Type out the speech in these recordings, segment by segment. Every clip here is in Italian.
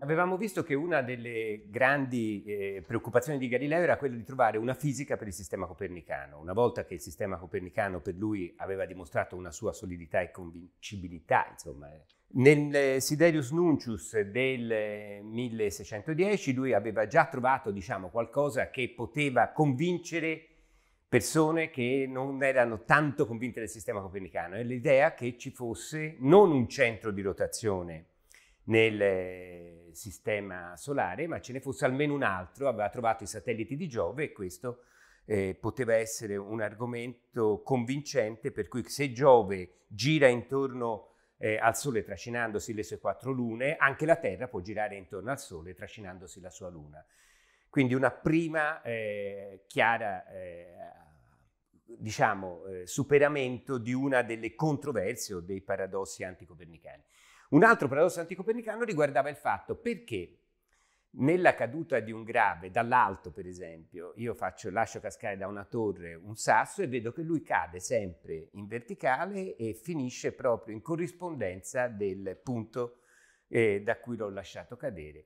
Avevamo visto che una delle grandi eh, preoccupazioni di Galileo era quella di trovare una fisica per il sistema copernicano. Una volta che il sistema copernicano per lui aveva dimostrato una sua solidità e convincibilità, insomma, eh, nel Siderius Nuncius del 1610 lui aveva già trovato diciamo, qualcosa che poteva convincere persone che non erano tanto convinte del sistema copernicano, è l'idea che ci fosse non un centro di rotazione nel sistema solare, ma ce ne fosse almeno un altro, aveva trovato i satelliti di Giove e questo eh, poteva essere un argomento convincente per cui se Giove gira intorno a eh, al Sole trascinandosi le sue quattro lune, anche la Terra può girare intorno al Sole trascinandosi la sua luna. Quindi una prima eh, chiara, eh, diciamo, eh, superamento di una delle controversie o dei paradossi anticopernicani. Un altro paradosso anticopernicano riguardava il fatto perché nella caduta di un grave, dall'alto per esempio, io faccio, lascio cascare da una torre un sasso e vedo che lui cade sempre in verticale e finisce proprio in corrispondenza del punto eh, da cui l'ho lasciato cadere.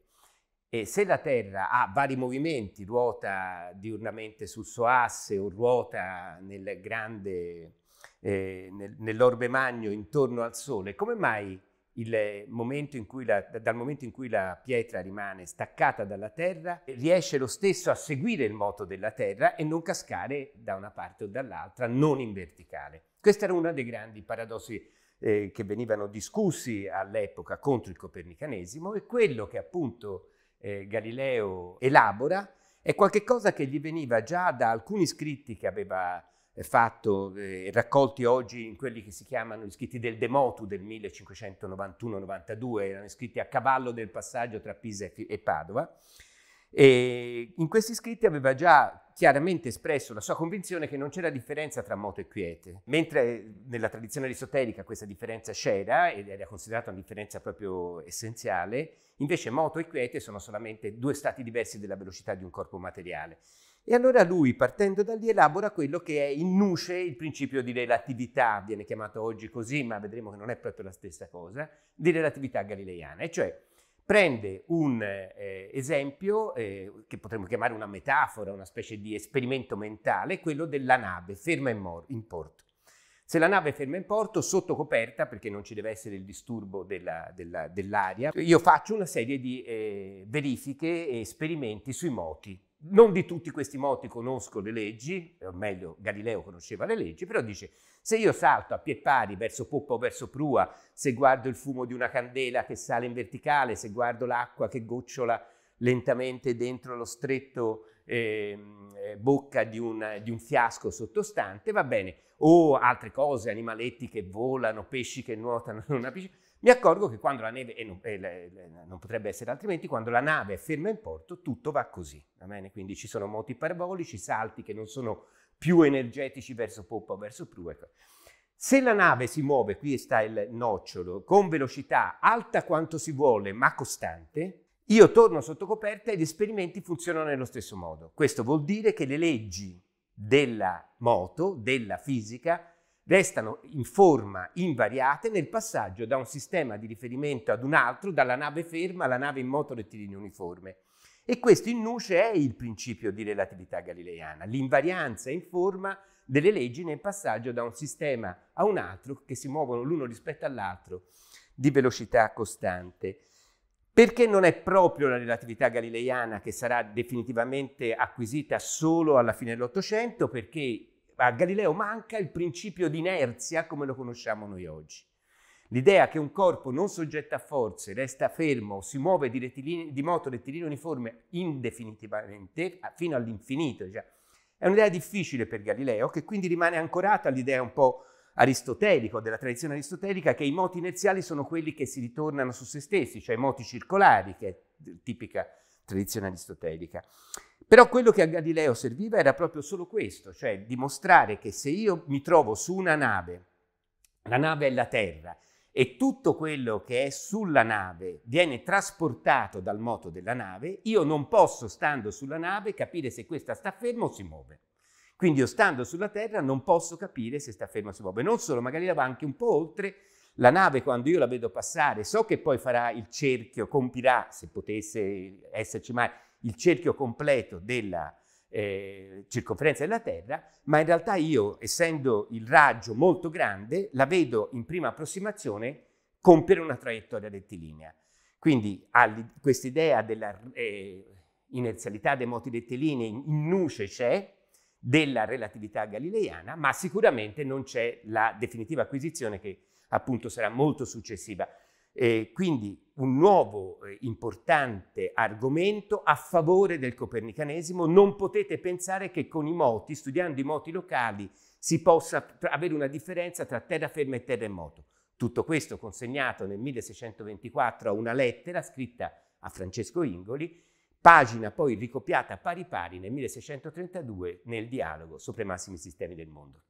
E se la Terra ha vari movimenti, ruota diurnamente sul suo asse o ruota nel grande, eh, nel, nell'orbe magno intorno al Sole, come mai eh, momento la, dal momento in cui la pietra rimane staccata dalla terra, eh, riesce lo stesso a seguire il moto della terra e non cascare da una parte o dall'altra, non in verticale. Questo era uno dei grandi paradossi eh, che venivano discussi all'epoca contro il copernicanesimo e quello che appunto eh, Galileo elabora è qualcosa che gli veniva già da alcuni scritti che aveva eh, fatto eh, raccolti oggi in quelli che si chiamano gli scritti del Demotu del 1591-92, erano scritti a cavallo del passaggio tra Pisa e, Padova. E in questi scritti aveva già chiaramente espresso la sua convinzione che non c'era differenza tra moto e quiete, mentre nella tradizione aristotenica questa differenza c'era ed era considerata una differenza proprio essenziale, invece moto e quiete sono solamente due stati diversi della velocità di un corpo materiale. E allora lui, partendo da lì, elabora quello che è in nuce il principio di relatività, viene chiamato oggi così, ma vedremo che non è proprio la stessa cosa, di relatività galileiana, e cioè prende un eh, esempio eh, che potremmo chiamare una metafora, una specie di esperimento mentale, quello della nave ferma in, mor- in porto. Se la nave è ferma in porto, sotto coperta, perché non ci deve essere il disturbo della, della, dell'aria, io faccio una serie di eh, verifiche e esperimenti sui moti non di tutti questi moti conosco le leggi, o meglio Galileo conosceva le leggi, però dice se io salto a pie pari verso poppa o verso prua, se guardo il fumo di una candela che sale in verticale, se guardo l'acqua che gocciola lentamente dentro lo stretto ehm, eh, bocca di un, di un, fiasco sottostante, va bene, o altre cose, animaletti che volano, pesci che nuotano in una piscina, mi accorgo che quando la neve, e non, e le, le, non potrebbe essere altrimenti, quando la nave è ferma in porto tutto va così, va bene? Quindi ci sono moti parabolici, salti che non sono più energetici verso poppa o verso prua. Ecco. Se la nave si muove, qui sta il nocciolo, con velocità alta quanto si vuole ma costante, io torno sotto coperta e gli esperimenti funzionano nello stesso modo. Questo vuol dire che le leggi della moto, della fisica, restano in forma invariate nel passaggio da un sistema di riferimento ad un altro, dalla nave ferma alla nave in moto rettilineo uniforme. E questo in nuce è il principio di relatività galileiana, l'invarianza in forma delle leggi nel passaggio da un sistema a un altro che si muovono l'uno rispetto all'altro di velocità costante. Perché non è proprio la relatività galileiana che sarà definitivamente acquisita solo alla fine dell'Ottocento? Perché a Galileo manca il principio di inerzia come lo conosciamo noi oggi. L'idea che un corpo non soggetto a forze resta fermo si muove di, di moto rettilineo uniforme indefinitivamente fino all'infinito cioè, è un'idea difficile per Galileo che quindi rimane ancorata all'idea un po' aristotelica della tradizione aristotelica che i moti inerziali sono quelli che si ritornano su se stessi, cioè i moti circolari che è tipica tradizione aristotelica. Però quello che a Galileo serviva era proprio solo questo, cioè dimostrare che se io mi trovo su una nave, la nave è la Terra, e tutto quello che è sulla nave viene trasportato dal moto della nave, io non posso, stando sulla nave, capire se questa sta ferma o si muove. Quindi io stando sulla Terra non posso capire se sta ferma o si muove. Non solo, magari Galileo va anche un po' oltre la nave quando io la vedo passare, so che poi farà il cerchio, compirà, se potesse esserci mai, il cerchio completo della eh, circonferenza della Terra, ma in realtà io, essendo il raggio molto grande, la vedo in prima approssimazione compiere una traiettoria rettilinea. Quindi questa idea della eh, inerzialità dei moti rettilinei in nuce c'è, della relatività galileiana, ma sicuramente non c'è la definitiva acquisizione che appunto sarà molto successiva. Eh, quindi un nuovo eh, importante argomento a favore del copernicanesimo. Non potete pensare che con i moti, studiando i moti locali, si possa tra- avere una differenza tra terraferma e terremoto. Tutto questo consegnato nel 1624 a una lettera scritta a Francesco Ingoli pagina poi ricopiata pari pari nel 1632 nel dialogo sopra i massimi sistemi del mondo.